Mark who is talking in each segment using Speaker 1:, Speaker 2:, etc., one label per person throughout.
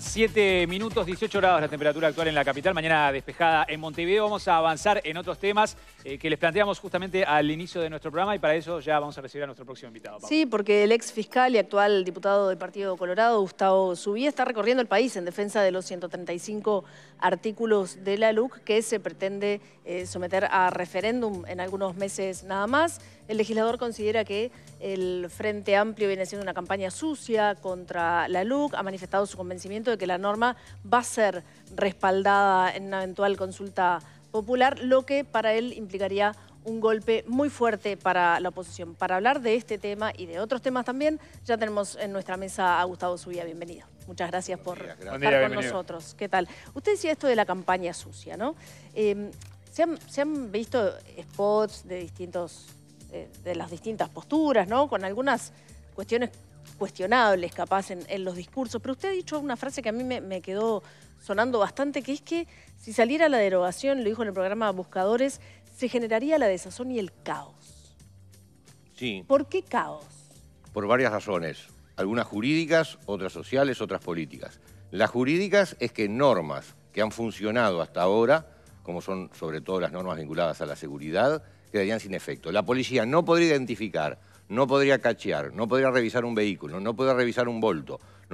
Speaker 1: 7 minutos, 18 grados la temperatura actual en la capital. Mañana despejada en Montevideo. Vamos a avanzar en otros temas eh, que les planteamos justamente al inicio de nuestro programa y para eso ya vamos a recibir a nuestro próximo
Speaker 2: invitado. Sí, porque el ex fiscal y actual diputado del Partido Colorado, Gustavo Subí, está recorriendo el país en defensa de los 135 artículos de la LUC que se pretende eh, someter a referéndum en algunos meses nada más. El legislador considera que el Frente Amplio viene haciendo una campaña sucia contra la LUC, ha manifestado su convencimiento de que la norma va a ser respaldada en una eventual consulta popular, lo que para él implicaría un golpe muy fuerte para la oposición. Para hablar de este tema y de otros temas también, ya tenemos en nuestra mesa a Gustavo Zubía, Bienvenido. Muchas gracias por estar con nosotros. ¿Qué tal? Usted decía esto de la campaña sucia, ¿no? Eh, se, han, se han visto spots de distintos eh, de, las distintas posturas, ¿no? Con algunas cuestiones cuestionables capaz en, los discursos, pero usted ha dicho una frase que a mí me, me, quedó sonando bastante, que es que si saliera la derogación, lo dijo en el programa Buscadores, se generaría la desazón y el caos. Sí. ¿Por qué caos?
Speaker 3: Por varias razones, algunas jurídicas, otras sociales, otras políticas. Las jurídicas es que normas que han funcionado hasta ahora, como son sobre todo las normas vinculadas a la seguridad, quedarían sin efecto. La policía no podría identificar, no podría cachear, no podría revisar un vehículo, no puede revisar un,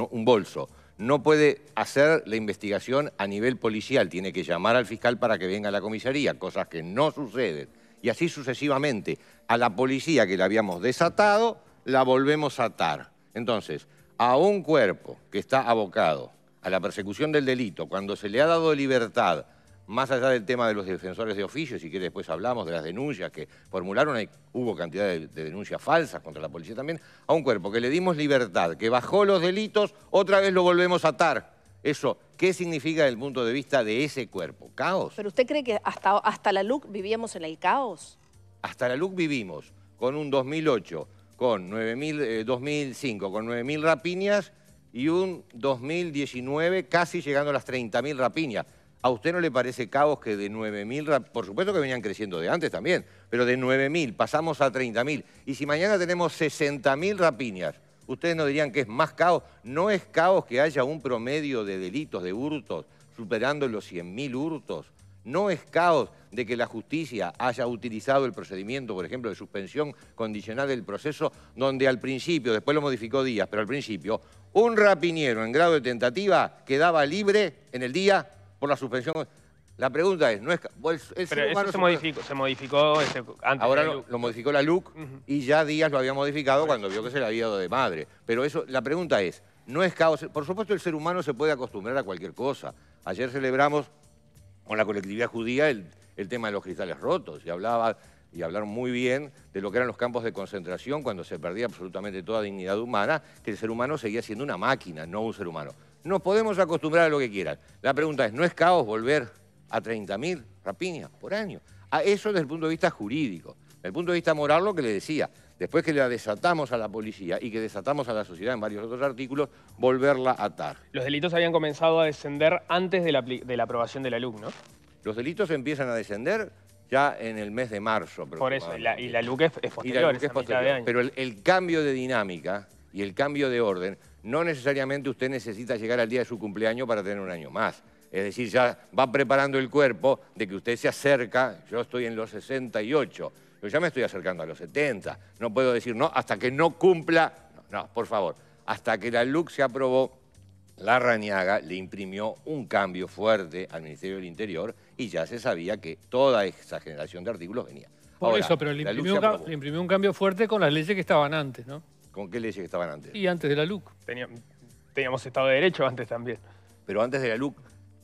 Speaker 3: un bolso, no puede hacer la investigación a nivel policial, tiene que llamar al fiscal para que venga a la comisaría, cosas que no suceden. Y así sucesivamente, a la policía que la habíamos desatado, la volvemos a atar. Entonces, a un cuerpo que está abocado a la persecución del delito, cuando se le ha dado libertad más allá del tema de los defensores de oficio, si que después hablamos de las denuncias que formularon, hubo cantidad de, denuncias falsas contra la policía también, a un cuerpo que le dimos libertad, que bajó los delitos, otra vez lo volvemos a atar. Eso, ¿qué significa desde el punto de vista de ese cuerpo? ¿Caos?
Speaker 2: ¿Pero usted cree que hasta, hasta la LUC vivíamos en el caos?
Speaker 3: Hasta la LUC vivimos con un 2008, con 9.000, 2005, eh, con 9.000 rapiñas y un 2019 casi llegando a las 30.000 rapiñas. ¿A usted no le parece, caos que de 9.000, por supuesto que venían creciendo de antes también, pero de 9.000 pasamos a 30.000, y si mañana tenemos 60.000 rapiñas, ¿ustedes no dirían que es más caos? ¿No es caos que haya un promedio de delitos, de hurtos, superando los 100.000 hurtos? ¿No es caos de que la justicia haya utilizado el procedimiento, por ejemplo, de suspensión condicional del proceso, donde al principio, después lo modificó Díaz, pero al principio, un rapiñero en grado de tentativa quedaba libre en el día por la suspensión. La pregunta es, no es... Pero eso se,
Speaker 4: modificó, se modificó ese, Ahora lo,
Speaker 3: modificó la LUC y ya Díaz lo había modificado cuando vio que se le había dado de madre. Pero eso, la pregunta es, no es caos. Por supuesto el ser humano se puede acostumbrar a cualquier cosa. Ayer celebramos con la colectividad judía el, el tema de los cristales rotos y hablaba y hablaron muy bien de lo que eran los campos de concentración cuando se perdía absolutamente toda dignidad humana, que el ser humano seguía siendo una máquina, no un ser humano. Nos podemos acostumbrar a lo que quieran. La pregunta es, ¿no es caos volver a 30.000 rapiñas por año? A eso desde el punto de vista jurídico. Desde el punto de vista moral, lo que le decía, después que la desatamos a la policía y que desatamos a la sociedad en varios otros artículos, volverla a atar.
Speaker 4: Los delitos habían comenzado a descender antes de la, aprobación de la LUC, ¿no? Los delitos empiezan a descender ya en el mes de marzo. Por eso, y la, LUC es, posterior, Pero el
Speaker 3: cambio de dinámica y el cambio de orden no necesariamente usted necesita llegar al día de su cumpleaños para tener un año más. Es decir, ya va preparando el cuerpo de que usted se acerca, yo estoy en los 68, yo ya me estoy acercando a los 70, no puedo decir no hasta que no cumpla, no, por favor, hasta que la LUC se aprobó, la Rañaga le imprimió un cambio fuerte al Ministerio del Interior y ya se sabía que toda esa generación de artículos venía. Por eso, pero le
Speaker 5: imprimió un cambio fuerte con las leyes que estaban antes, ¿no?
Speaker 3: ¿Con qué leyes estaban antes?
Speaker 5: Y antes de la LUC.
Speaker 3: Teníamos, Estado de Derecho antes también. Pero antes de la LUC,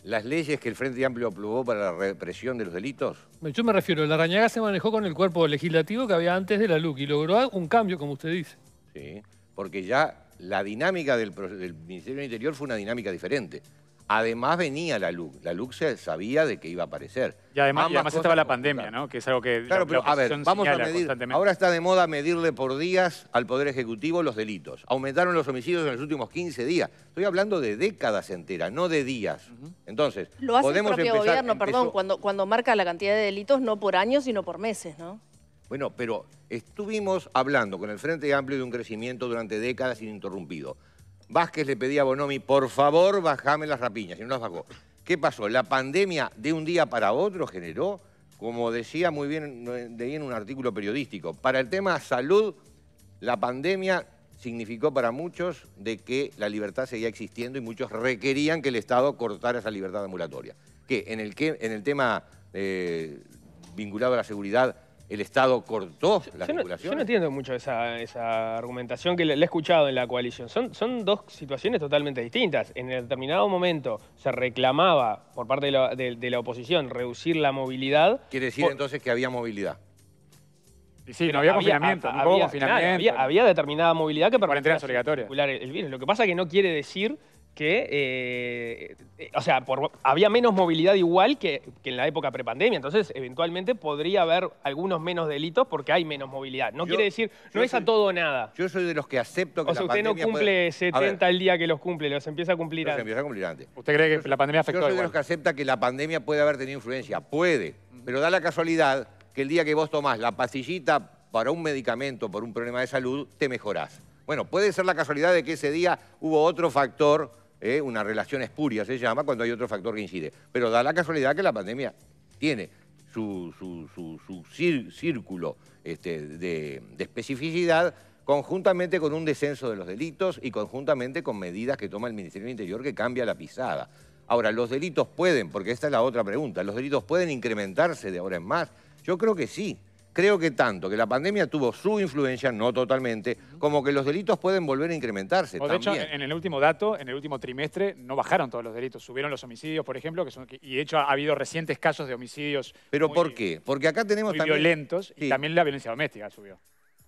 Speaker 3: ¿las leyes que el Frente Amplio aprobó para la represión de los delitos?
Speaker 5: Yo me refiero, la arañaga se manejó con el cuerpo legislativo que había antes de la LUC y logró un cambio, como usted dice.
Speaker 3: Sí, porque ya la dinámica del, del Ministerio del Interior fue una dinámica diferente. Además venía la LUC. La LUC se sabía de que iba a aparecer.
Speaker 4: Y además, estaba la
Speaker 3: pandemia, ¿no? Que es algo que claro, pero, a ver, vamos a medir. Ahora está de moda medirle por días al Poder Ejecutivo los delitos. Aumentaron los homicidios en los últimos 15 días. Estoy hablando de décadas enteras, no de días. Entonces, Lo hace el propio gobierno, perdón,
Speaker 2: cuando, cuando marca la cantidad de delitos no por años, sino por meses, ¿no?
Speaker 3: Bueno, pero estuvimos hablando con el Frente Amplio de un crecimiento durante décadas ininterrumpido. Vázquez le pedía a Bonomi, por favor, bajame las rapiñas, y no las bajó. ¿Qué pasó? La pandemia de un día para otro generó, como decía muy bien, de ahí en un artículo periodístico, para el tema salud, la pandemia significó para muchos de que la libertad seguía existiendo y muchos requerían que el Estado cortara esa libertad ambulatoria. Que en el, que, en el tema eh, vinculado a la seguridad el Estado cortó la yo
Speaker 4: yo no entiendo mucho esa, argumentación que le, he escuchado en la coalición. Son, son dos situaciones totalmente distintas. En determinado momento se reclamaba por parte de la, oposición reducir la movilidad. Quiere decir entonces que había movilidad. sí, no había, confinamiento, había, determinada movilidad que permitía circular el, el virus. Lo que pasa es que no quiere decir que, eh, eh, o sea, había menos movilidad igual que, en la época prepandemia. Entonces, eventualmente podría haber algunos menos delitos porque hay menos movilidad. No quiere decir, no es a todo o nada. Yo soy de los que acepto que o sea, usted no cumple 70 el día que los cumple, los empieza a cumplir los empieza a cumplir antes. ¿Usted cree que la pandemia afectó Yo soy de los
Speaker 3: que acepta que la pandemia puede haber tenido influencia. Puede, pero da la casualidad que el día que vos tomás la pastillita para un medicamento, por un problema de salud, te mejorás. Bueno, puede ser la casualidad de que ese día hubo otro factor ¿eh? una relación espuria se llama, cuando hay otro factor que incide. Pero da la casualidad que la pandemia tiene su, círculo este, de, de especificidad conjuntamente con un descenso de los delitos y conjuntamente con medidas que toma el Ministerio del Interior que cambia la pisada. Ahora, los delitos pueden, porque esta es la otra pregunta, ¿los delitos pueden incrementarse de ahora en más? Yo creo que sí, Creo que tanto que la pandemia tuvo su influencia, no totalmente, como que los delitos pueden volver a incrementarse. también. de hecho,
Speaker 1: en el último dato, en el último trimestre, no bajaron todos los delitos. Subieron los homicidios, por ejemplo, que son, y de hecho ha habido recientes casos de homicidios. ¿Pero por qué?
Speaker 3: Porque acá tenemos violentos
Speaker 1: y también la violencia doméstica subió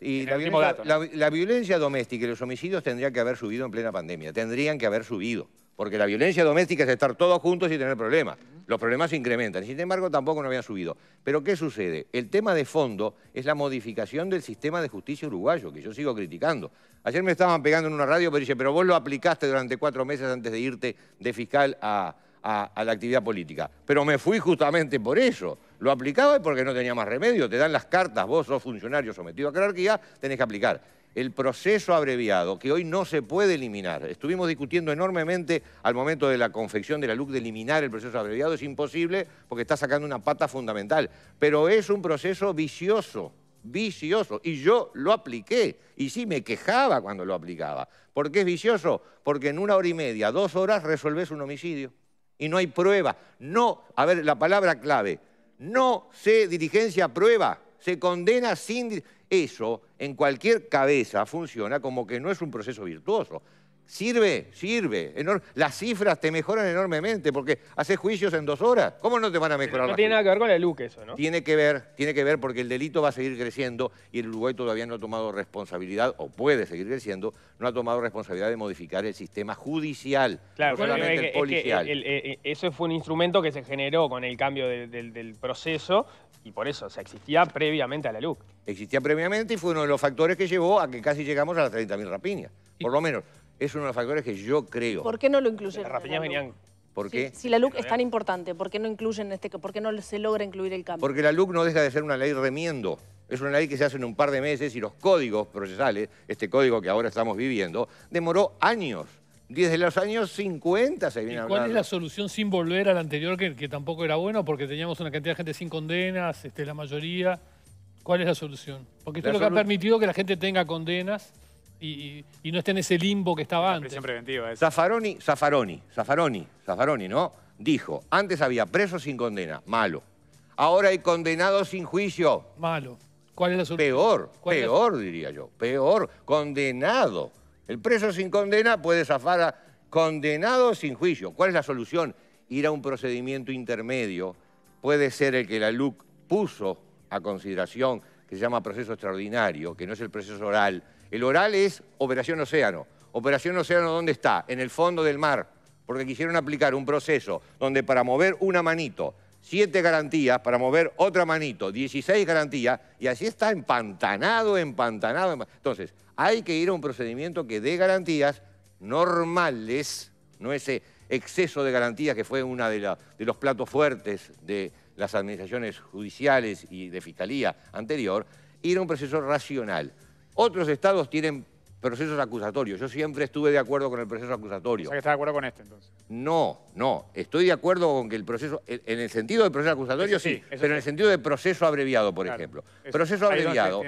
Speaker 3: la violencia, doméstica y los homicidios tendrían que haber subido en plena pandemia, tendrían que haber subido. Porque la violencia doméstica es estar todos juntos y tener problemas. Los problemas se incrementan. Sin embargo, tampoco no habían subido. Pero ¿qué sucede? El tema de fondo es la modificación del sistema de justicia uruguayo, que yo sigo criticando. Ayer me estaban pegando en una radio, pero dice, pero vos lo aplicaste durante cuatro meses antes de irte de fiscal a, a, la actividad política. Pero me fui justamente por eso. Lo aplicaba porque no tenía más remedio. Te dan las cartas, vos sos funcionario sometido a jerarquía, tenés que aplicar. El proceso abreviado, que hoy no se puede eliminar. Estuvimos discutiendo enormemente al momento de la confección de la LUC de eliminar el proceso abreviado. Es imposible porque está sacando una pata fundamental. Pero es un proceso vicioso vicioso. Y yo lo apliqué. Y sí, me quejaba cuando lo aplicaba. ¿Por qué es vicioso? Porque en una hora y media, dos horas, resolvés un homicidio y no hay prueba. No, a ver, la palabra clave, no se diligencia prueba, se condena sin... Eso en cualquier cabeza funciona como que no es un proceso virtuoso. Sirve, sirve. las cifras te mejoran enormemente porque haces juicios en dos horas. ¿Cómo no te van a mejorar? No tiene nada que ver con la LUC eso, ¿no? Tiene que ver, tiene que ver porque el delito va a seguir creciendo y el Uruguay todavía no ha tomado responsabilidad, o puede seguir creciendo, no ha tomado responsabilidad de modificar el sistema judicial, solamente el policial.
Speaker 4: eso fue un instrumento que se generó con el cambio del, del proceso y por eso, o sea, existía
Speaker 3: previamente a la LUC. Existía previamente y fue uno de los factores que llevó a que casi llegamos a las 30.000 rapiñas, por lo menos es uno de los factores que yo creo. ¿Por
Speaker 2: qué no lo incluyen? Las venían...
Speaker 3: ¿Por qué? Si, la LUC es tan
Speaker 2: importante, ¿por qué no incluyen este, por no se logra incluir el cambio? Porque
Speaker 3: la LUC no deja de ser una ley remiendo. Es una ley que se hace en un par de meses y los códigos procesales, este código que ahora estamos viviendo, demoró años. Desde los años 50 se viene
Speaker 5: ¿Y ¿Cuál es la solución sin volver al anterior, que, tampoco era bueno, porque teníamos una cantidad de gente sin condenas, este, la mayoría? ¿Cuál es la solución? Porque esto es lo que ha permitido que la gente tenga condenas y, no esté en ese limbo que estaba antes. preventiva.
Speaker 3: Zafaroni, ¿no? Dijo, antes había presos sin condena, malo. Ahora hay condenados sin juicio. Malo. ¿Cuál es la solución? Peor, peor diría yo, peor, condenado. El preso sin condena puede zafar a condenado sin juicio. ¿Cuál es la solución? Ir a un procedimiento intermedio. Puede ser el que la LUC puso a consideración, que se llama proceso extraordinario, que no es el proceso oral, el oral es Operación Océano. Operación Océano, ¿dónde está? En el fondo del mar. Porque quisieron aplicar un proceso donde para mover una manito, siete garantías, para mover otra manito, 16 garantías, y así está empantanado, empantanado. Entonces, hay que ir a un procedimiento que dé garantías normales, no ese exceso de garantías que fue uno de, de, los platos fuertes de las administraciones judiciales y de fiscalía anterior, ir a un proceso racional. Otros estados tienen procesos acusatorios. Yo siempre estuve de acuerdo con el proceso acusatorio. O sea que está de acuerdo con este, entonces. No, no. Estoy de acuerdo con que el proceso... En el sentido del proceso acusatorio, sí. pero en el sentido de proceso abreviado, por ejemplo. Proceso abreviado,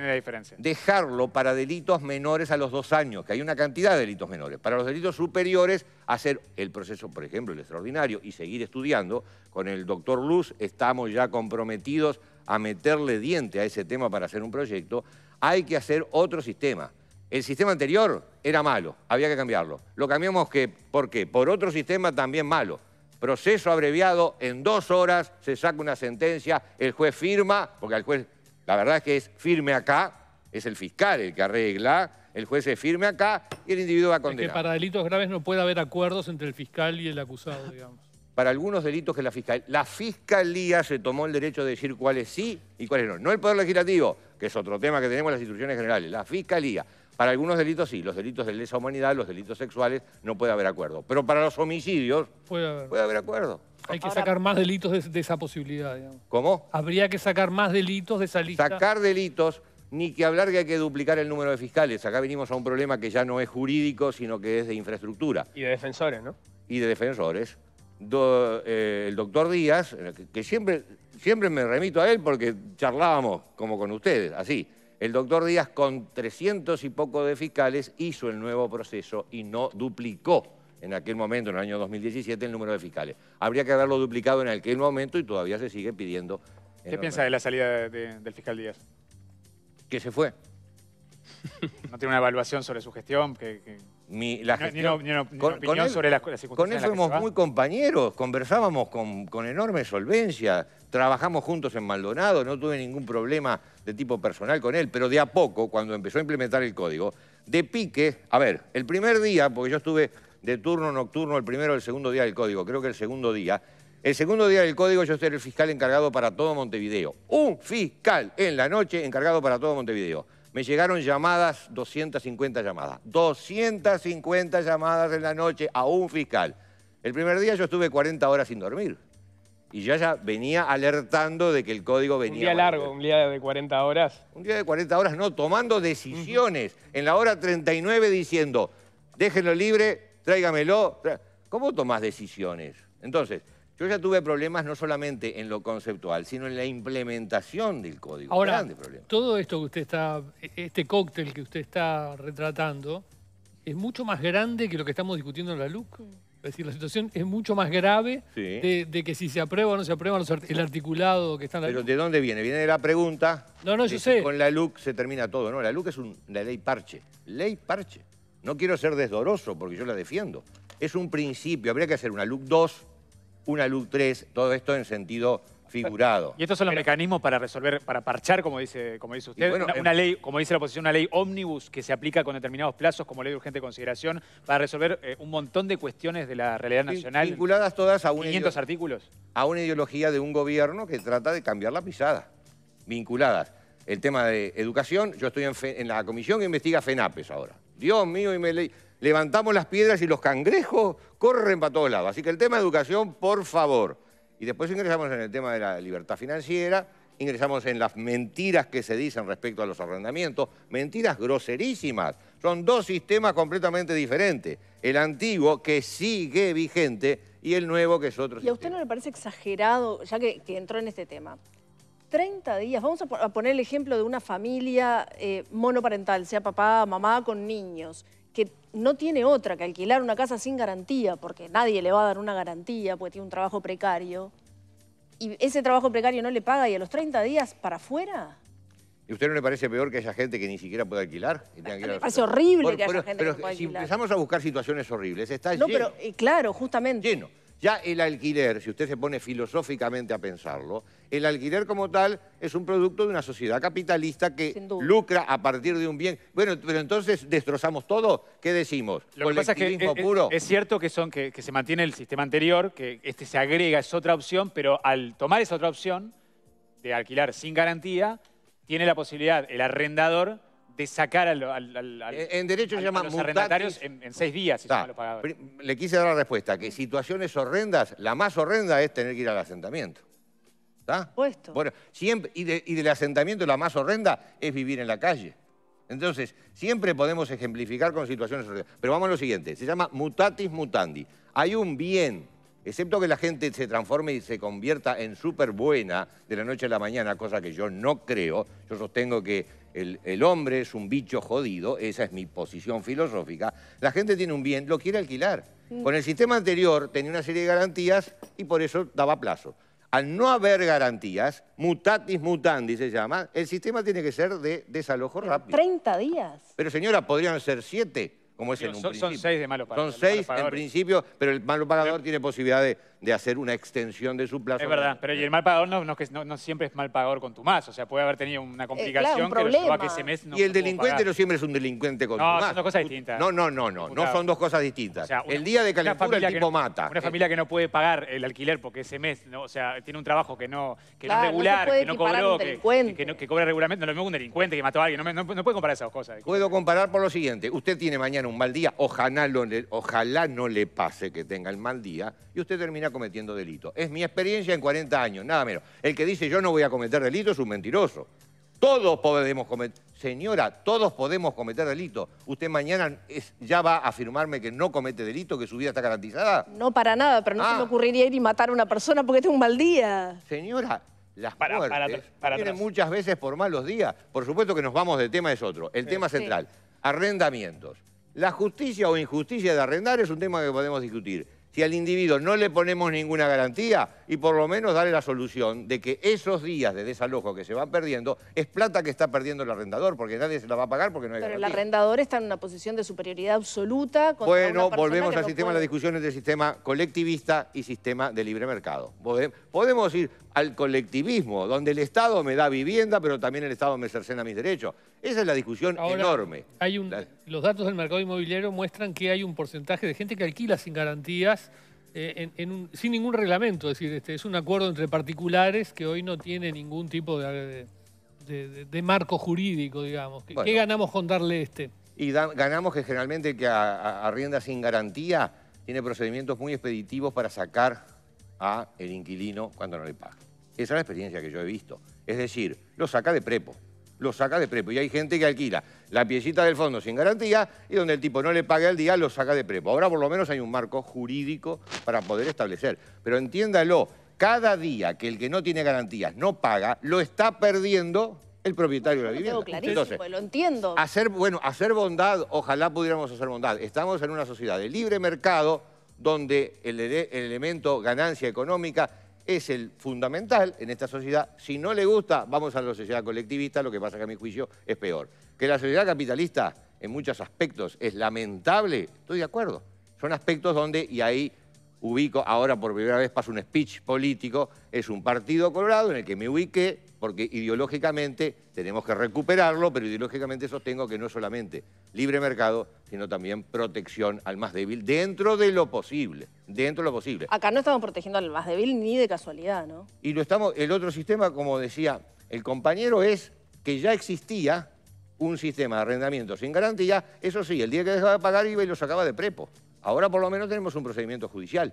Speaker 3: dejarlo para delitos menores a los dos años, que hay una cantidad de delitos menores. Para los delitos superiores, hacer el proceso, por ejemplo, el extraordinario, y seguir estudiando. Con el doctor Luz estamos ya comprometidos a meterle diente a ese tema para hacer un proyecto hay que hacer otro sistema. El sistema anterior era malo, había que cambiarlo. Lo cambiamos que, ¿por qué? Por otro sistema también malo. Proceso abreviado, en dos horas se saca una sentencia, el juez firma, porque al juez, la verdad es que es firme acá, es el fiscal el que arregla, el juez se firme acá y el individuo va a condenar. que para
Speaker 5: delitos graves no puede haber acuerdos entre el fiscal y el acusado, digamos
Speaker 3: para algunos delitos que la Fiscalía... La Fiscalía se tomó el derecho de decir cuáles sí y cuáles no. No el Poder Legislativo, que es otro tema que tenemos en las instituciones generales. La Fiscalía. Para algunos delitos sí, los delitos de lesa humanidad, los delitos sexuales, no puede haber acuerdo. Pero para los homicidios puede haber, puede haber acuerdo. Hay que sacar más
Speaker 5: delitos de, de esa posibilidad. Digamos.
Speaker 3: ¿Cómo? Habría que sacar más delitos de esa lista. Sacar delitos, ni que hablar que hay que duplicar el número de fiscales. Acá venimos a un problema que ya no es jurídico, sino que es de infraestructura.
Speaker 4: Y de defensores, ¿no?
Speaker 3: Y de defensores. Eh, el doctor Díaz, que, siempre, siempre me remito a él porque charlábamos como con ustedes, así. El doctor Díaz, con 300 y poco de fiscales, hizo el nuevo proceso y no duplicó en aquel momento, en el año 2017, el número de fiscales. Habría que haberlo duplicado en aquel momento y todavía se sigue pidiendo.
Speaker 1: ¿Qué piensa de la salida del
Speaker 3: fiscal Díaz? Que se fue. ¿No tiene una evaluación
Speaker 1: sobre su gestión? ¿Que, que ni con, con, él, con él fuimos muy
Speaker 3: compañeros, conversábamos con, enorme solvencia, trabajamos juntos en Maldonado, no tuve ningún problema de tipo personal con él, pero de a poco, cuando empezó a implementar el código, de pique, a ver, el primer día, porque yo estuve de turno nocturno el primero o el segundo día del código, creo que el segundo día, el segundo día del código yo era el fiscal encargado para todo Montevideo, un fiscal en la noche encargado para todo Montevideo. Me llegaron llamadas, 250 llamadas. 250 llamadas en la noche a un fiscal. El primer día yo estuve 40 horas sin dormir. Y ya, ya venía alertando de que el código venía... Un día largo, un día de 40 horas. Un día de 40 horas, no, tomando decisiones. En la hora 39 diciendo, déjenlo libre, tráigamelo. ¿Cómo tomas decisiones? Entonces, yo ya tuve problemas no solamente en lo conceptual, sino en la implementación
Speaker 5: del código. Ahora, Grande problema. todo esto que usted está, este cóctel que usted está retratando, es mucho más grande que lo que estamos discutiendo en la LUC. Es decir, la situación es mucho más grave
Speaker 3: de,
Speaker 5: que si se aprueba o no se aprueba el articulado que está en la Pero
Speaker 3: ¿de dónde viene? Viene de la pregunta. No, no, yo sé. con la LUC se termina todo, ¿no? La LUC es una ley parche. Ley parche. No quiero ser desdoroso porque yo la defiendo. Es un principio. Habría que hacer una LUC 2 una luz 3, todo esto en sentido figurado.
Speaker 1: Y estos son los mecanismos para resolver, para parchar, como dice, como dice usted, una, ley, como dice la oposición, una ley ómnibus que se aplica con determinados plazos como ley de urgente consideración para resolver eh, un montón de cuestiones de la realidad nacional. Vinculadas
Speaker 3: todas a un artículos. A una ideología de un gobierno que trata de cambiar la pisada. Vinculadas. El tema de educación, yo estoy en, en la comisión que investiga FENAPES ahora. Dios mío, y me leí levantamos las piedras y los cangrejos corren para todos lados. Así que el tema de educación, por favor. Y después ingresamos en el tema de la libertad financiera, ingresamos en las mentiras que se dicen respecto a los arrendamientos, mentiras groserísimas. Son dos sistemas completamente diferentes. El antiguo, que sigue vigente, y el nuevo, que es otro ¿Y a
Speaker 2: usted no le parece exagerado, ya que, entró en este tema, 30 días, vamos a, poner el ejemplo de una familia eh, monoparental, sea papá, mamá, con niños no tiene otra que alquilar una casa sin garantía, porque nadie le va a dar una garantía, porque tiene un trabajo precario, y ese trabajo precario no le paga y a los 30 días para afuera.
Speaker 3: ¿Y usted no le parece peor que haya gente que ni siquiera puede alquilar? me parece
Speaker 2: horrible que haya gente que no pueda si empezamos a
Speaker 3: buscar situaciones horribles, está No, pero eh, claro, justamente. Lleno. Ya el alquiler, si usted se pone filosóficamente a pensarlo, el alquiler como tal es un producto de una sociedad capitalista que lucra a partir de un bien. Bueno, pero entonces destrozamos todo, ¿qué decimos? Lo que pasa es que
Speaker 1: es, cierto que, son, que se mantiene el sistema anterior, que este se agrega, es otra opción, pero al tomar esa otra opción de alquilar sin garantía, tiene la posibilidad el arrendador de sacar al, eh, en derecho se llama a los arrendatarios en,
Speaker 3: seis días si Le quise dar la respuesta, que situaciones horrendas, la más horrenda es tener que ir al asentamiento. ¿Está? Bueno, siempre, y, y del asentamiento la más horrenda es vivir en la calle. Entonces, siempre podemos ejemplificar con situaciones horrendas. Pero vamos a lo siguiente, se llama mutatis mutandi. Hay un bien excepto que la gente se transforme y se convierta en súper buena de la noche a la mañana, cosa que yo no creo. Yo sostengo que el, hombre es un bicho jodido, esa es mi posición filosófica, la gente tiene un bien, lo quiere alquilar. Mm. Con el sistema anterior tenía una serie de garantías y por eso daba plazo. Al no haber garantías, mutatis mutandis se llama, el sistema tiene que ser de desalojo rápido.
Speaker 2: 30 días.
Speaker 3: Pero señora, podrían ser 7, como es en son, principio. Son 6 de malo pagadores. Son 6 en principio, pero el malo pagador tiene posibilidad de de hacer una extensión de su plazo. Es verdad, pero el
Speaker 1: mal pagador no, siempre es mal pagador con tu
Speaker 3: más, o sea, puede haber tenido una eh, complicación que lo que ese mes no Y el delincuente no siempre es un delincuente con más. No, son dos cosas distintas. No, no, no, no, no son dos cosas distintas. O sea, el día de calentura el tipo mata. Una familia que no
Speaker 1: puede pagar el alquiler porque ese mes, o sea, tiene un trabajo que no, que es regular, que no cobró, que, que, cobra regularmente, no lo mismo un delincuente que mató a alguien, no, puede comparar esas dos cosas.
Speaker 3: Puedo comparar por lo siguiente, usted tiene mañana un mal día, ojalá, ojalá no le pase que tenga el mal día y usted termina cometiendo delito. Es mi experiencia en 40 años, nada menos. El que dice yo no voy a cometer delito es un mentiroso. Todos podemos cometer... Señora, todos podemos cometer delito. ¿Usted mañana ya va a afirmarme que no comete delito, que su vida está garantizada?
Speaker 2: No, para nada, pero no se me ah. ocurriría ir y matar a una persona porque tengo un mal día.
Speaker 3: Señora, las para, muertes para muchas veces por malos días. Por supuesto que nos vamos de tema, es otro. El tema central, arrendamientos. La justicia o injusticia de arrendar es un tema que podemos discutir si al individuo no le ponemos ninguna garantía y por lo menos darle la solución de que esos días de desalojo que se van perdiendo es plata que está perdiendo el arrendador, porque nadie se la va a pagar porque no hay Pero el
Speaker 2: arrendador está en una posición de superioridad absoluta. Contra bueno, volvemos al sistema, de las
Speaker 3: discusiones del sistema colectivista y sistema de libre mercado. Podemos ir al colectivismo, donde el Estado me da vivienda, pero también el Estado me cercena mis derechos. Esa es la discusión enorme.
Speaker 5: Los datos del mercado inmobiliario muestran que hay un porcentaje de gente que alquila sin garantías, eh, sin ningún reglamento. Es decir, este, es un acuerdo entre particulares que hoy no tiene ningún tipo de, marco jurídico, digamos. ¿Qué, ganamos con darle este? Y ganamos
Speaker 3: que generalmente que arrienda sin garantía tiene procedimientos muy expeditivos para sacar a el inquilino cuando no le paga. Esa es la experiencia que yo he visto. Es decir, lo saca de prepo, lo saca de prepo. Y hay gente que alquila la piecita del fondo sin garantía y donde el tipo no le pague al día, lo saca de prepo. Ahora por lo menos hay un marco jurídico para poder establecer. Pero entiéndalo, cada día que el que no tiene garantías no paga, lo está perdiendo el propietario de la vivienda. Lo clarísimo, lo entiendo. Hacer, bueno, hacer bondad, ojalá pudiéramos hacer bondad. Estamos en una sociedad de libre mercado, donde el, elemento ganancia económica es el fundamental en esta sociedad. Si no le gusta, vamos a la sociedad colectivista, lo que pasa que a mi juicio es peor. Que la sociedad capitalista en muchos aspectos es lamentable, estoy de acuerdo. Son aspectos donde, y ahí ubico, ahora por primera vez paso un speech político, es un partido colorado en el que me ubiqué, porque ideológicamente tenemos que recuperarlo, pero ideológicamente sostengo que no es solamente libre mercado, sino también protección al más débil dentro de lo posible, dentro de lo posible.
Speaker 2: Acá no estamos protegiendo al más débil ni de casualidad, ¿no?
Speaker 3: Y lo estamos, el otro sistema, como decía el compañero, es que ya existía un sistema de arrendamiento sin garantía, eso sí, el día que dejaba de pagar iba y lo sacaba de prepo. Ahora por lo menos tenemos un procedimiento judicial.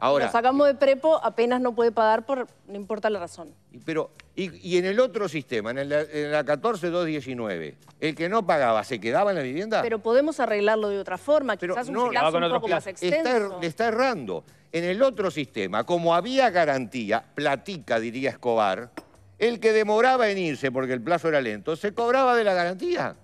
Speaker 3: Ahora, lo sacamos
Speaker 2: de prepo, apenas no puede pagar por, no importa la razón.
Speaker 3: Pero, y, en el otro sistema, en, el, en la 14.219, ¿el que no pagaba se quedaba en la vivienda? Pero
Speaker 2: podemos arreglarlo de otra forma, pero quizás un plazo ah, un poco más er, extenso.
Speaker 3: Está, errando. En el otro sistema, como había garantía, platica, diría Escobar, el que demoraba en irse porque el plazo era lento, se cobraba de la garantía.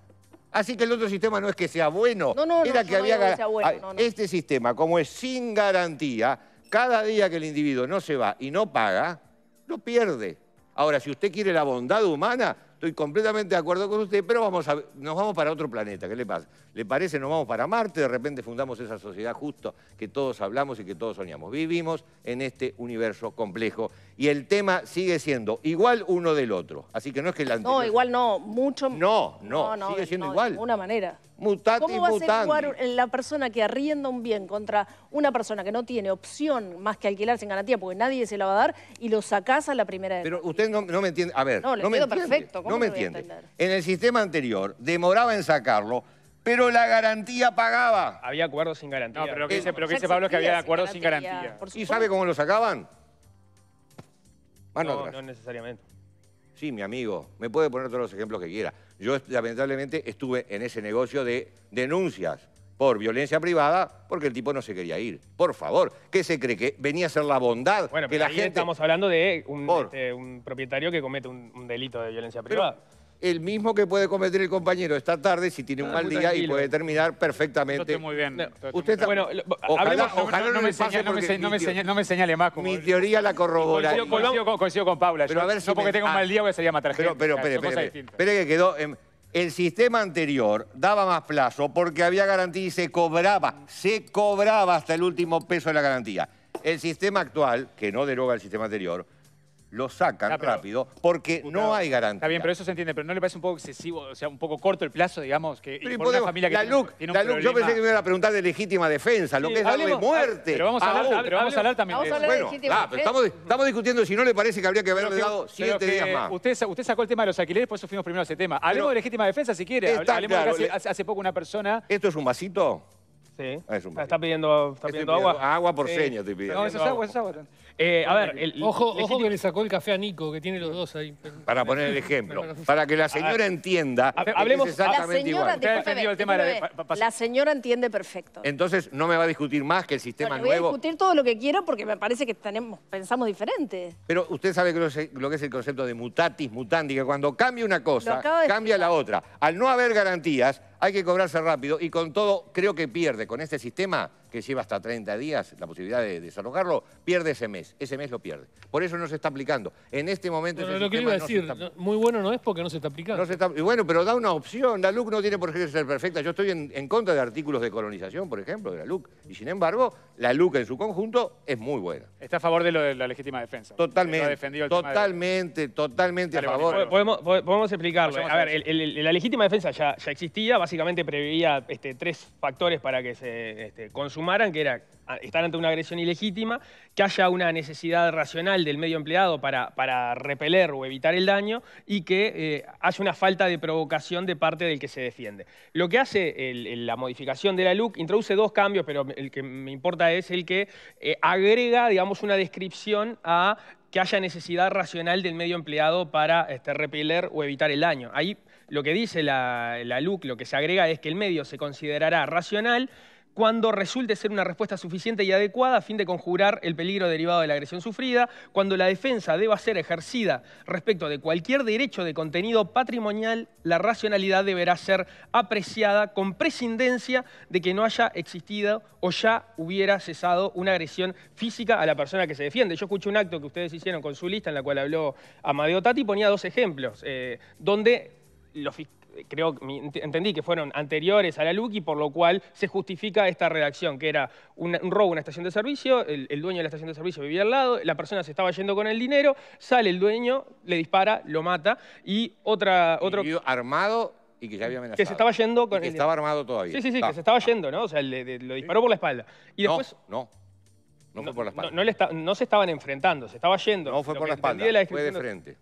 Speaker 3: Así que el otro sistema no es que sea bueno. No, no, era no, que había... Que ah, Este sistema, como es sin garantía, cada día que el individuo no se va y no paga, lo pierde. Ahora, si usted quiere la bondad humana, estoy completamente de acuerdo con usted, pero vamos nos vamos para otro planeta, ¿qué le pasa? ¿Le parece? Nos vamos para Marte, de repente fundamos esa sociedad justo que todos hablamos y que todos soñamos. Vivimos en este universo complejo y el tema sigue siendo igual uno del otro, así que no es que el anterior... No, igual no, mucho... No, no, no, sigue siendo igual. De ninguna manera. mutante. ¿Cómo va a ser jugar
Speaker 2: la persona que arrienda un bien contra una persona que no tiene opción más que alquilar sin garantía porque nadie se la va a dar y lo sacás a la primera vez? Pero
Speaker 3: usted no, me entiende. A ver, no, no perfecto no me entiende. En el sistema anterior demoraba en sacarlo, pero la
Speaker 4: garantía pagaba. Había acuerdos sin garantía. No, pero lo que eh, dice, Pablo es que había acuerdos sin garantía. ¿Y sabe cómo lo sacaban? no necesariamente.
Speaker 3: Sí, mi amigo, me puede poner todos los ejemplos que quiera. Yo, lamentablemente, estuve en ese negocio de denuncias por violencia privada porque el tipo no se quería ir. Por favor, ¿qué se cree? ¿Que venía a ser la
Speaker 4: bondad? Bueno, que la gente... estamos hablando de un, este, propietario que comete un, delito de violencia privada.
Speaker 3: el mismo que puede cometer el compañero esta tarde si tiene un ah, mal día y puede terminar perfectamente. muy bien. usted está... Bueno, ojalá, no,
Speaker 1: me señale, más. Como mi teoría la corrobora. Yo coincido, con Paula. Pero yo, a ver porque tengo un mal ah, día voy a salir a matar pero, gente. Pero, pero,
Speaker 3: pero, que quedó... En... El sistema anterior daba más plazo porque había garantía y se cobraba, se cobraba hasta el último peso de la garantía. El sistema actual, que no deroga el sistema anterior, lo sacan ah, rápido porque no, hay garantía. Está
Speaker 1: bien, pero eso se entiende, pero ¿no le parece un poco excesivo, o sea, un poco corto el plazo, digamos? que por familia que la tiene, la yo pensé que
Speaker 3: me iba a preguntar de legítima defensa, lo que es de muerte. Pero vamos a hablar, pero ah, vamos a hablar también vamos de Hablar de bueno, ah, pero estamos, discutiendo si no le parece que habría que haberle dado siete días más.
Speaker 1: Usted, usted sacó el tema de los alquileres, por eso fuimos primero a ese tema. Hablemos de legítima defensa si quiere. Hablemos hace, poco una persona...
Speaker 3: ¿Esto es un vasito? Sí. Ah, está pidiendo, este agua. Agua por seña te No, eso es agua,
Speaker 5: eso es agua.
Speaker 4: Eh, a
Speaker 3: ver, ojo, que
Speaker 5: le sacó el café a Nico, que tiene los dos ahí.
Speaker 3: Para poner el ejemplo, para que la señora entienda. hablemos exactamente la igual.
Speaker 2: la señora entiende perfecto.
Speaker 3: Entonces no me va a discutir más que el sistema nuevo. Voy a discutir
Speaker 2: todo lo que quiero porque me parece que pensamos diferente.
Speaker 3: Pero usted sabe lo que es el concepto de mutatis mutandi, que cuando cambia una cosa, cambia la otra. Al no haber garantías, hay que cobrarse rápido y con todo creo que pierde con este sistema que lleva hasta 30 días la posibilidad de desalojarlo, pierde ese mes, ese mes lo pierde. Por eso no se está aplicando. En este momento... lo que decir, muy bueno no es porque no se está aplicando. No bueno, pero da una opción, la LUC no tiene por qué ser perfecta. Yo estoy en, contra de artículos de colonización, por ejemplo, de la LUC. Y sin embargo, la LUC en su conjunto es muy buena.
Speaker 4: Está a favor de lo de la legítima defensa. Totalmente,
Speaker 3: totalmente, totalmente a favor.
Speaker 4: Podemos, explicarlo. Eh. A ver, la legítima defensa ya, existía, básicamente preveía este, tres factores para que se este, que era ah, estar ante una agresión ilegítima, que haya una necesidad racional del medio empleado para, repeler o evitar el daño y que eh, haya una falta de provocación de parte del que se defiende. Lo que hace la modificación de la LUC, introduce dos cambios, pero el que me importa es el que eh, agrega, digamos, una descripción a que haya necesidad racional del medio empleado para este, repeler o evitar el daño. Ahí lo que dice la, la LUC, lo que se agrega es que el medio se considerará racional cuando resulte ser una respuesta suficiente y adecuada a fin de conjurar el peligro derivado de la agresión sufrida, cuando la defensa deba ser ejercida respecto de cualquier derecho de contenido patrimonial, la racionalidad deberá ser apreciada con prescindencia de que no haya existido o ya hubiera cesado una agresión física a la persona que se defiende. Yo escuché un acto que ustedes hicieron con su lista en la cual habló Amadeo Tati, ponía dos ejemplos, eh, donde los creo, entendí que fueron anteriores a la Lucky por lo cual se justifica esta redacción, que era un, robo a una estación de servicio, el, dueño de la estación de servicio vivía al lado, la persona se estaba yendo con el dinero, sale el dueño, le dispara, lo mata, y otra... Otro... armado y que ya había amenazado. Que se estaba yendo con... Y que estaba armado todavía. Sí, sí, sí, que se estaba yendo, ¿no? O sea, lo disparó por la espalda. No, no. No, fue por la espalda. No, se estaban enfrentando, se estaba yendo. No fue por la espalda, fue de frente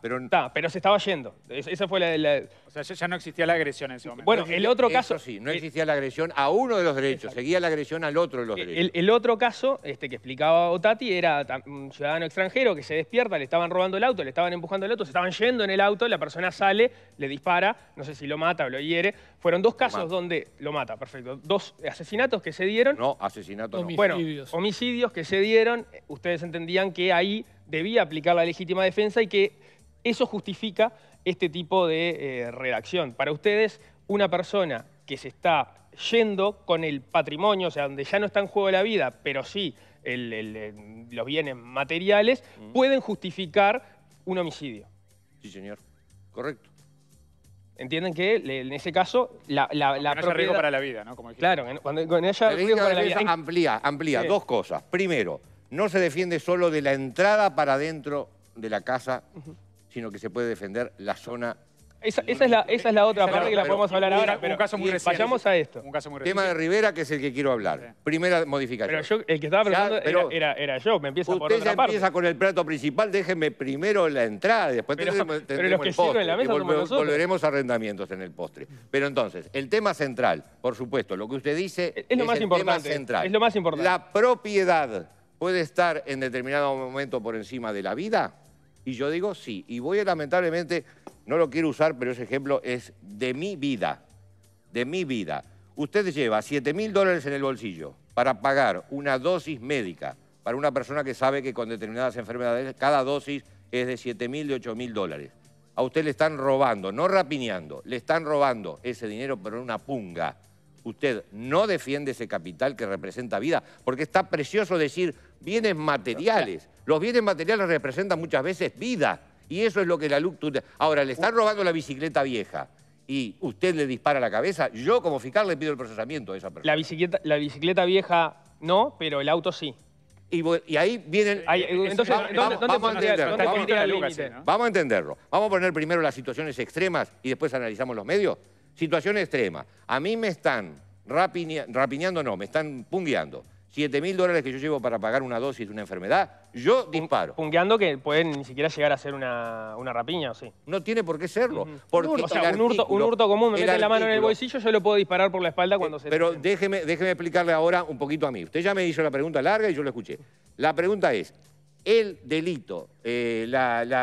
Speaker 4: pero... pero se estaba yendo. Esa fue la... O sea, ya, no existía la agresión en ese momento. Bueno, el otro caso... sí, no existía la agresión a uno de los derechos, seguía la agresión al otro de los derechos. El, otro caso este, que explicaba Otati era un ciudadano extranjero que se despierta, le estaban robando el auto, le estaban empujando el auto, se estaban yendo en el auto, la persona sale, le dispara, no sé si lo mata o lo hiere. Fueron dos casos donde lo mata, perfecto. Dos asesinatos que se dieron. No, asesinatos no. Bueno, homicidios que se dieron, ustedes entendían que ahí debía aplicar la legítima defensa y que eso justifica este tipo de eh, redacción. Para ustedes, una persona que se está yendo con el patrimonio, o sea, donde ya no está en juego la vida, pero sí eh, los bienes materiales, pueden justificar un homicidio. Sí, señor. Correcto. Entienden que en ese caso la, no riesgo para la vida, ¿no? claro, cuando, cuando riesgo para la vida... Amplía, amplía dos cosas.
Speaker 3: Primero, no se defiende solo de la entrada para dentro de la casa, sino que se puede defender la zona
Speaker 4: esa, es la, otra parte que la podemos hablar ahora. Pero, un caso muy reciente. Vayamos a esto. Tema de
Speaker 3: Rivera, que es el que quiero hablar. Primera modificación. Pero yo, el que estaba preguntando era, yo, me empieza por otra parte. Usted empieza con el plato principal, déjeme primero la entrada, después tenemos los que el postre. la mesa volveremos a arrendamientos en el postre. Pero entonces, el tema central, por supuesto, lo que usted dice es, lo más importante, Es lo más importante. La propiedad puede estar en determinado momento por encima de la vida? Y yo digo sí. Y voy, lamentablemente, no lo quiero usar, pero ese ejemplo es de mi vida. De mi vida. Usted lleva 7 mil dólares en el bolsillo para pagar una dosis médica para una persona que sabe que con determinadas enfermedades cada dosis es de 7 mil, de 8 mil dólares. A usted le están robando, no rapineando, le están robando ese dinero, pero en una punga usted no defiende ese capital que representa vida, porque está precioso decir bienes materiales. Los bienes materiales representan muchas veces vida, y eso es lo que la LUC... Ahora, le están robando la bicicleta vieja y usted le dispara la cabeza, yo como fiscal le pido
Speaker 4: el procesamiento a esa persona. La bicicleta, la bicicleta vieja no, pero el auto sí. Y, ahí vienen... entonces, ¿dónde, a vamos, a entenderlo. ¿eh?
Speaker 3: vamos a entenderlo. Vamos a poner primero las situaciones extremas y después analizamos los medios. Situación extrema. A mí me están rapiñando, no, me están pungueando. 7 mil dólares que yo llevo para pagar una dosis
Speaker 4: de una enfermedad, yo disparo. Pungueando que pueden ni siquiera llegar a ser una, una rapiña, ¿o sí? No tiene por qué serlo. Porque o sea, un, hurto, común, me meten la mano en el bolsillo, yo lo puedo disparar por la espalda cuando eh,
Speaker 3: se... Pero déjeme, déjeme explicarle ahora un poquito a mí. Usted ya me hizo la pregunta larga y yo la escuché. La pregunta es, el delito, eh,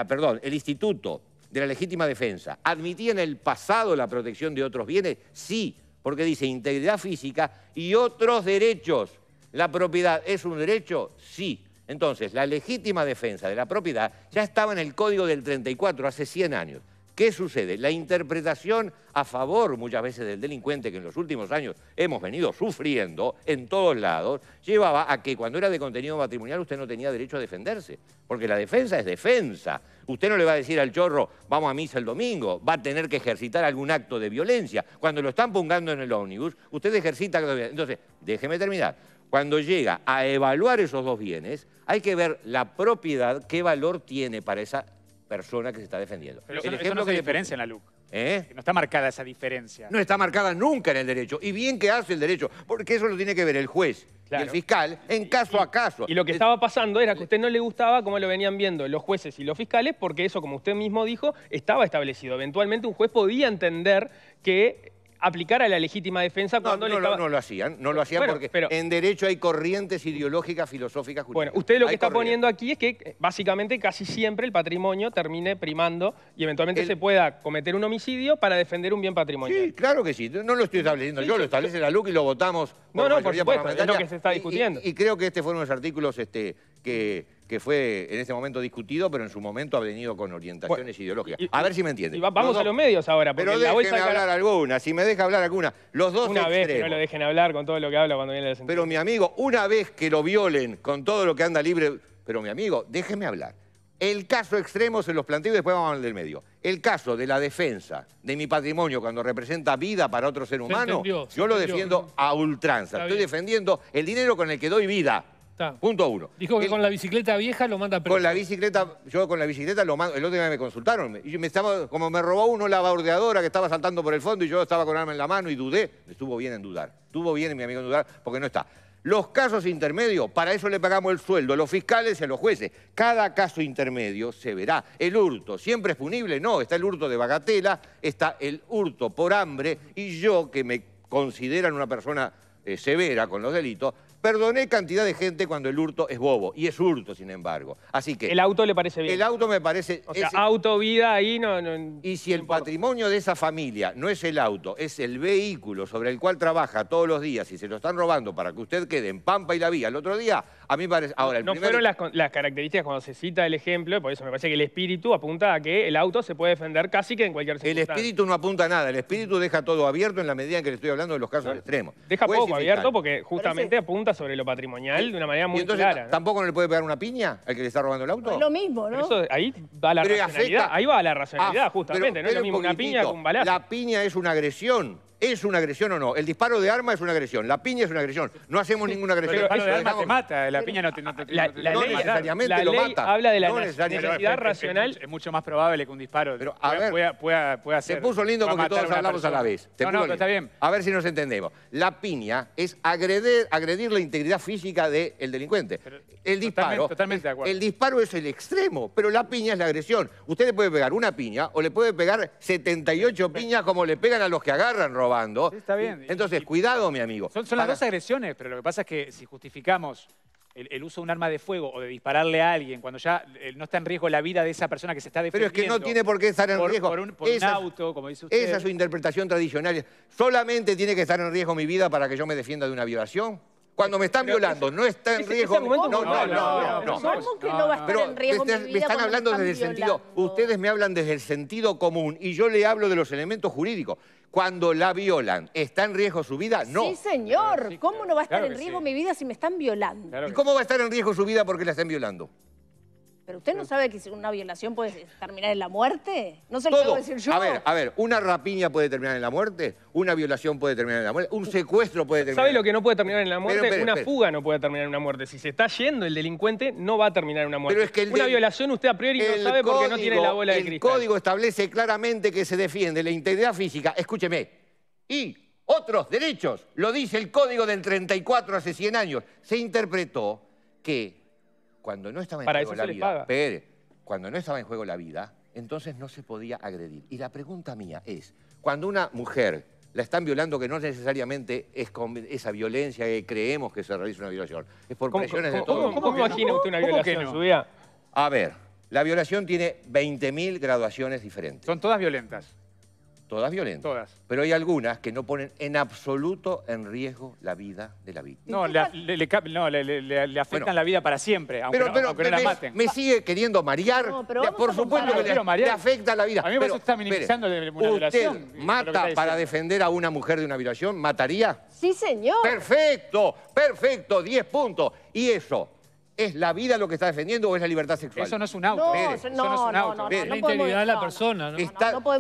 Speaker 3: perdón, el instituto de la legítima defensa admitía en el pasado la protección de otros bienes, sí, porque dice integridad física y otros derechos. ¿La propiedad es un derecho? Sí. Entonces, la legítima defensa de la propiedad ya estaba en el Código del 34 hace 100 años. ¿Qué sucede? La interpretación a favor muchas veces del delincuente que en los últimos años hemos venido sufriendo en todos lados, llevaba a que cuando era de contenido matrimonial usted no tenía derecho a defenderse, porque la defensa es defensa. Usted no le va a decir al chorro, vamos a misa el domingo, va a tener que ejercitar algún acto de violencia. Cuando lo están pongando en el ómnibus, usted ejercita... Entonces, déjeme terminar. Cuando llega a evaluar esos dos bienes, hay que ver la propiedad, qué valor tiene para esa persona que se está defendiendo. Pero ejemplo no que diferencia en la LUC.
Speaker 1: ¿Eh? No está marcada esa diferencia. No
Speaker 3: está marcada nunca en el derecho. Y
Speaker 4: bien que hace el derecho, porque eso lo tiene que ver el juez y el fiscal en caso a caso. Y lo que estaba pasando era que a usted no le gustaba cómo lo venían viendo los jueces y los fiscales, porque eso, como usted mismo dijo, estaba establecido. Eventualmente un juez podía entender que aplicar a la legítima defensa cuando no, no, lo hacían, no lo hacían porque en derecho hay corrientes ideológicas, filosóficas, jurídicas. Bueno, usted lo que está poniendo aquí es que eh, básicamente casi siempre el patrimonio termine primando y eventualmente se pueda cometer un homicidio para defender un bien patrimonial. Sí, claro que sí, no lo estoy estableciendo, yo lo establece la LUC y lo votamos. no, no, por supuesto, es lo que se está discutiendo. Y, creo que
Speaker 3: este fue uno de los artículos este, que que fue en este momento discutido, pero en su momento ha venido con orientaciones ideológicas. A
Speaker 4: ver si me entiende. vamos a los medios ahora, pero la hablar
Speaker 3: alguna, si me deja hablar alguna.
Speaker 4: Los dos Una vez que no lo dejen hablar con todo lo que habla cuando viene la sentencia. Pero mi amigo, una vez que lo violen con todo lo que anda
Speaker 3: libre... Pero mi amigo, déjeme hablar. El caso extremo se los planteo y después vamos al del medio. El caso de la defensa de mi patrimonio cuando representa vida para otro ser humano, yo lo defiendo a ultranza. Estoy defendiendo el dinero con el que doy vida. Punto uno. Dijo que con la bicicleta vieja lo manda preso. Con la bicicleta, yo con la bicicleta lo mando. El otro día me consultaron. me estaba, como me robó uno la bordeadora que estaba saltando por el fondo y yo estaba con arma en la mano y dudé. Estuvo bien en dudar. Estuvo bien mi amigo en dudar porque no está. Los casos intermedios, para eso le pagamos el sueldo a los fiscales y a los jueces. Cada caso intermedio se verá. El hurto, ¿siempre es punible? No, está el hurto de bagatela, está el hurto por hambre y yo, que me consideran una persona eh, severa con los delitos, Perdoné cantidad de gente cuando el hurto es bobo. Y es hurto, sin embargo. Así que... El auto le parece bien. El auto me parece... O
Speaker 4: auto, vida, ahí no...
Speaker 3: y si el patrimonio de esa familia no es el auto, es el vehículo sobre el cual trabaja todos los días y se lo están robando para que usted quede en Pampa y la Vía el otro día... A parece... no fueron
Speaker 4: las, características cuando se cita el ejemplo, por eso me parece que el espíritu apunta a que el auto se puede defender casi que en cualquier circunstancia. El espíritu
Speaker 3: no apunta a nada, el espíritu deja todo abierto en la medida en que le estoy hablando de los casos
Speaker 4: extremos. Deja poco abierto porque justamente apunta sobre lo patrimonial de una manera muy entonces, clara. ¿Tampoco no le puede pegar una piña al que le está robando el auto?
Speaker 3: Es
Speaker 2: lo mismo, ¿no? Eso,
Speaker 4: ahí va la racionalidad, ahí va la racionalidad, justamente, no es lo mismo una piña que un
Speaker 3: balazo. La piña es una agresión. ¿Es una agresión o no? El disparo de arma es una agresión, la piña es una agresión. No hacemos ninguna agresión. Pero el disparo de arma te
Speaker 1: mata, la piña no te, la, ley, necesariamente la lo mata. habla de la necesidad racional. Es, mucho más probable que un disparo pero,
Speaker 3: a ver, pueda, pueda, hacer, Se puso lindo porque todos hablamos a la vez. no, está bien. A ver si nos entendemos. La piña es agredir, la integridad física del delincuente. el disparo, El disparo es el extremo, pero la piña es la agresión. Usted le puede pegar una piña o le puede pegar 78 piñas como le pegan a los que agarran robo. Entonces, cuidado, mi amigo. Son, las dos
Speaker 1: agresiones, pero lo que pasa es que si justificamos el, uso de un arma de fuego o de dispararle a alguien cuando ya eh, no está en riesgo la vida de esa persona que se está defendiendo. Pero es que no tiene por qué estar en riesgo. auto, como dice usted. Esa es
Speaker 3: su interpretación tradicional. ¿Solamente tiene que estar en riesgo mi vida para que yo me defienda de una violación? Cuando me están violando, ¿no está en riesgo? no, no, no, no. va a estar en riesgo me, están hablando desde el sentido... Ustedes me hablan desde el sentido común y yo le hablo de los elementos jurídicos cuando la violan, ¿está en riesgo su vida? No. Sí,
Speaker 2: señor. ¿Cómo no va a estar en riesgo mi vida si me están violando?
Speaker 3: ¿Y cómo va a estar en riesgo su vida porque la están violando?
Speaker 2: ¿Pero usted no sabe que una violación puede terminar en la muerte? ¿No se lo puedo decir yo? A ver,
Speaker 3: a ver, ¿una rapiña puede terminar en la muerte? ¿Una violación puede terminar en la muerte? ¿Un
Speaker 4: secuestro puede terminar ¿Sabe lo que no puede terminar en la muerte? una fuga no puede terminar en una muerte. Si se está yendo el delincuente, no va a terminar en una muerte. Pero es que una violación usted a priori no sabe porque no tiene la bola de cristal. El
Speaker 3: código establece claramente que se defiende la integridad física. Escúcheme. Y otros derechos. Lo dice el código del 34 hace 100 años. Se interpretó que cuando no estaba en juego la vida, cuando no estaba en juego la vida, entonces no se podía agredir. Y la pregunta mía es, cuando una mujer la están violando, que no necesariamente es con esa violencia que creemos que se realiza una violación, es por presiones de todo. ¿Cómo, cómo, cómo imagina usted una violación violación, A ver, la violación tiene 20.000 graduaciones diferentes. Son todas violentas todas violentas. Todas. Pero hay algunas que no ponen en absoluto en riesgo la vida de la víctima.
Speaker 1: No, le, afectan la vida para siempre, aunque, pero, me, maten. Me
Speaker 3: sigue queriendo marear. por supuesto que le, afecta la vida. A mí me está minimizando una violación. ¿Usted mata para defender a una mujer de una violación? ¿Mataría?
Speaker 2: Sí, señor.
Speaker 3: Perfecto, perfecto, 10 puntos. Y eso ¿Es la vida lo que está defendiendo o es la libertad sexual? Eso no es un auto. No, no, eso no es un la integridad de la persona.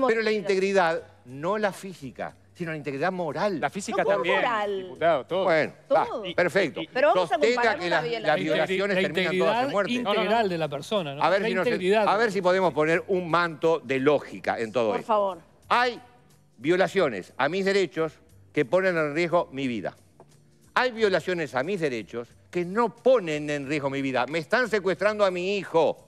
Speaker 3: pero la integridad, no la física, sino la integridad moral. La física también. Moral. Diputado, todo. Bueno, todo. perfecto. pero vamos Sostenga a que la, las, violaciones la terminan todas en muerte. integral
Speaker 5: de la persona. A ver,
Speaker 3: si podemos poner un manto de lógica en todo esto. Por favor. Hay violaciones a mis derechos que ponen en riesgo mi vida. Hay violaciones a mis derechos que no ponen en riesgo mi vida. ¿Me están secuestrando a mi hijo?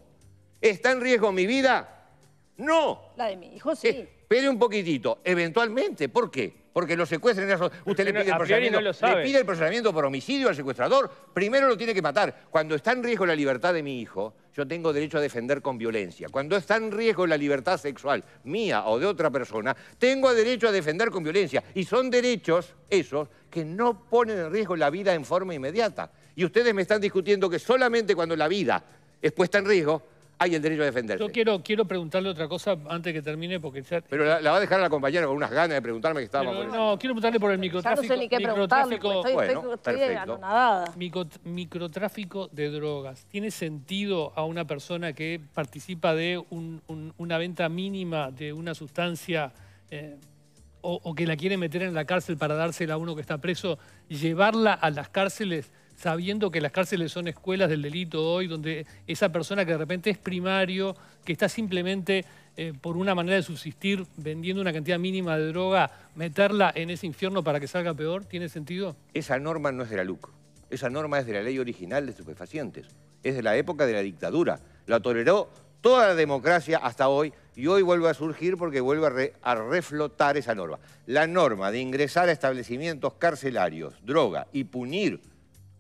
Speaker 3: ¿Está en riesgo mi vida? No.
Speaker 2: La de mi hijo sí. Eh,
Speaker 3: espere un poquitito. Eventualmente, ¿por qué? Porque lo secuestren. Usted le pide, el procesamiento, le pide el procesamiento por homicidio al secuestrador. Primero lo tiene que matar. Cuando está en riesgo la libertad de mi hijo, yo tengo derecho a defender con violencia. Cuando está en riesgo la libertad sexual mía o de otra persona, tengo derecho a defender con violencia. Y son derechos, esos, que no ponen en riesgo la vida en forma inmediata. Y ustedes me están discutiendo que solamente cuando la vida es puesta en riesgo, hay el derecho a defenderse. Yo
Speaker 5: quiero, quiero preguntarle otra cosa antes que termine, porque ya... Pero
Speaker 3: la, va a dejar a la compañera con unas ganas de preguntarme que estaba. no,
Speaker 5: quiero preguntarle por el microtráfico. no qué microtráfico, estoy, microtráfico de drogas. ¿Tiene sentido a una persona que participa de una venta mínima de una sustancia... Eh, o, o que la quiere meter en la cárcel para dársela a uno que está preso, llevarla a las cárceles sabiendo que las cárceles son escuelas del delito hoy, donde esa persona que de repente es primario, que está simplemente eh, por una manera de subsistir vendiendo una cantidad mínima de droga, meterla en ese infierno para que salga peor, ¿tiene sentido?
Speaker 3: Esa norma no es de la LUC. Esa norma es de la ley original de estupefacientes. Es de la época de la dictadura. La toleró toda la democracia hasta hoy y hoy vuelve a surgir porque vuelve a, a, reflotar esa norma. La norma de ingresar a establecimientos carcelarios, droga y punir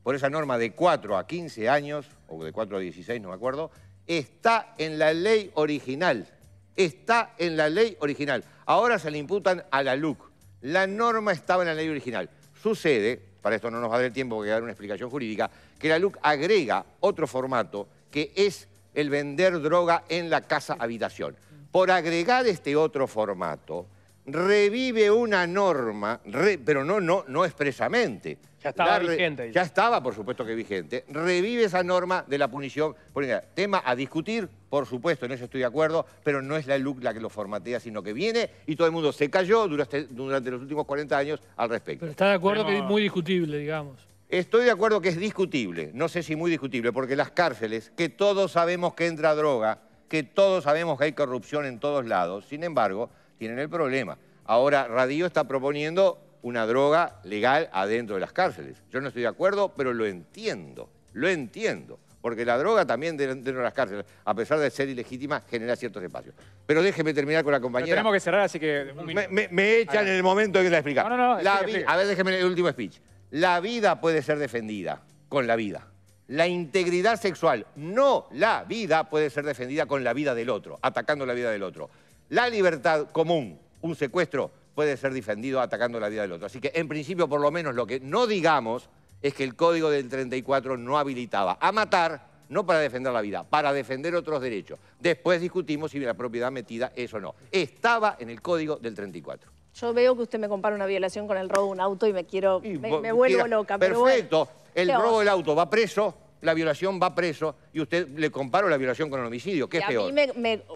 Speaker 3: por esa norma de 4 a 15 años, o de 4 a 16, no me acuerdo, está en la ley original. Está en la ley original. Ahora se le imputan a la LUC. La norma estaba en la ley original. Sucede, para esto no nos va a dar el tiempo que dar una explicación jurídica, que la LUC agrega otro formato que es el vender droga en la casa habitación. Por agregar este otro formato, revive una norma, pero no, no, no expresamente, ya estaba vigente. Ya estaba, por supuesto que vigente. Revive esa norma de la punición. Por tema a discutir, por supuesto, en eso estoy de acuerdo, pero no es la LUC la que lo formatea, sino que viene y todo el mundo se cayó durante, los últimos 40 años al respecto. Pero está de acuerdo que es muy
Speaker 5: discutible, digamos.
Speaker 3: Estoy de acuerdo que es discutible, no sé si muy discutible, porque las cárceles, que todos sabemos que entra droga, que todos sabemos que hay corrupción en todos lados, sin embargo, tienen el problema. Ahora, Radío está proponiendo una droga legal adentro de las cárceles. Yo no estoy de acuerdo, pero lo entiendo, lo entiendo. Porque la droga también dentro de las cárceles, a pesar de ser ilegítima, genera ciertos espacios. Pero déjeme terminar con la compañera. tenemos que cerrar, así que... me, me, echan en el momento de que la explica. No, no, no. A ver, déjeme el último speech. La vida puede ser defendida con la vida. La integridad sexual, no la vida, puede ser defendida con la vida del otro, atacando la vida del otro. La libertad común, un secuestro, puede ser defendido atacando la vida del otro. Así que, en principio, por lo menos lo que no digamos es que el Código del 34 no habilitaba a matar, no para defender la vida, para defender otros derechos. Después discutimos si la propiedad metida es o no. Estaba en el Código del 34.
Speaker 2: Yo veo que usted me compara una violación con el robo de un auto y me quiero, me, vuelvo loca. Perfecto,
Speaker 3: el robo del auto va preso, la violación va preso y usted le compara la violación con el homicidio. ¿Qué es peor?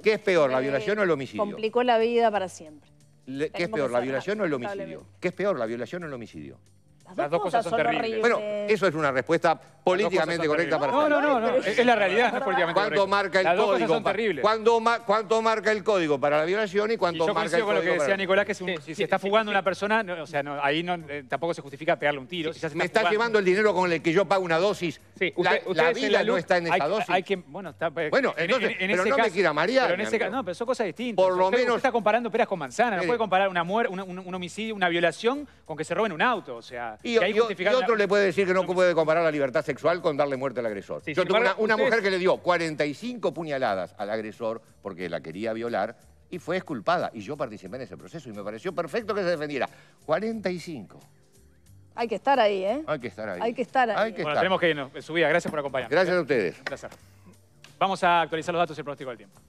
Speaker 3: ¿Qué es peor, la violación o el homicidio?
Speaker 2: Complicó la vida para siempre.
Speaker 3: ¿Qué es peor, la violación o el homicidio? ¿Qué es peor, la violación o el homicidio? Las dos, cosas, son, terribles. Bueno, eso es una respuesta políticamente correcta para... No, no, no, no, es la realidad, no es políticamente ¿Cuánto marca el Las dos código? Cosas son terribles. ¿Cuánto, marca el código para la violación y cuánto yo marca el código? Yo con lo que decía
Speaker 1: Nicolás, que si está fugando una persona, o sea, ahí no, eh, tampoco se justifica
Speaker 3: pegarle un tiro. me está llevando el dinero con el que yo pago una dosis. la, vida no está en esa dosis. Hay que,
Speaker 1: bueno, eh, bueno, entonces, pero ese no me quiera marear. no, pero son cosas distintas. Por lo menos... está
Speaker 3: comparando peras con manzanas, no puede
Speaker 1: comparar un homicidio, una violación con que se roben un auto, o sea...
Speaker 3: Y, otro le puede decir que no puede comparar la libertad sexual con darle muerte al agresor. Yo tuve una, mujer que le dio 45 puñaladas al agresor porque la quería violar y fue exculpada. Y yo participé en ese proceso y me pareció perfecto que se defendiera. 45.
Speaker 2: Hay que estar ahí, ¿eh?
Speaker 3: Hay que estar ahí. Hay que
Speaker 2: estar ahí. bueno, estar.
Speaker 3: tenemos que irnos. gracias por acompañarnos. Gracias a ustedes. Un
Speaker 1: Vamos a actualizar los datos y el pronóstico del tiempo.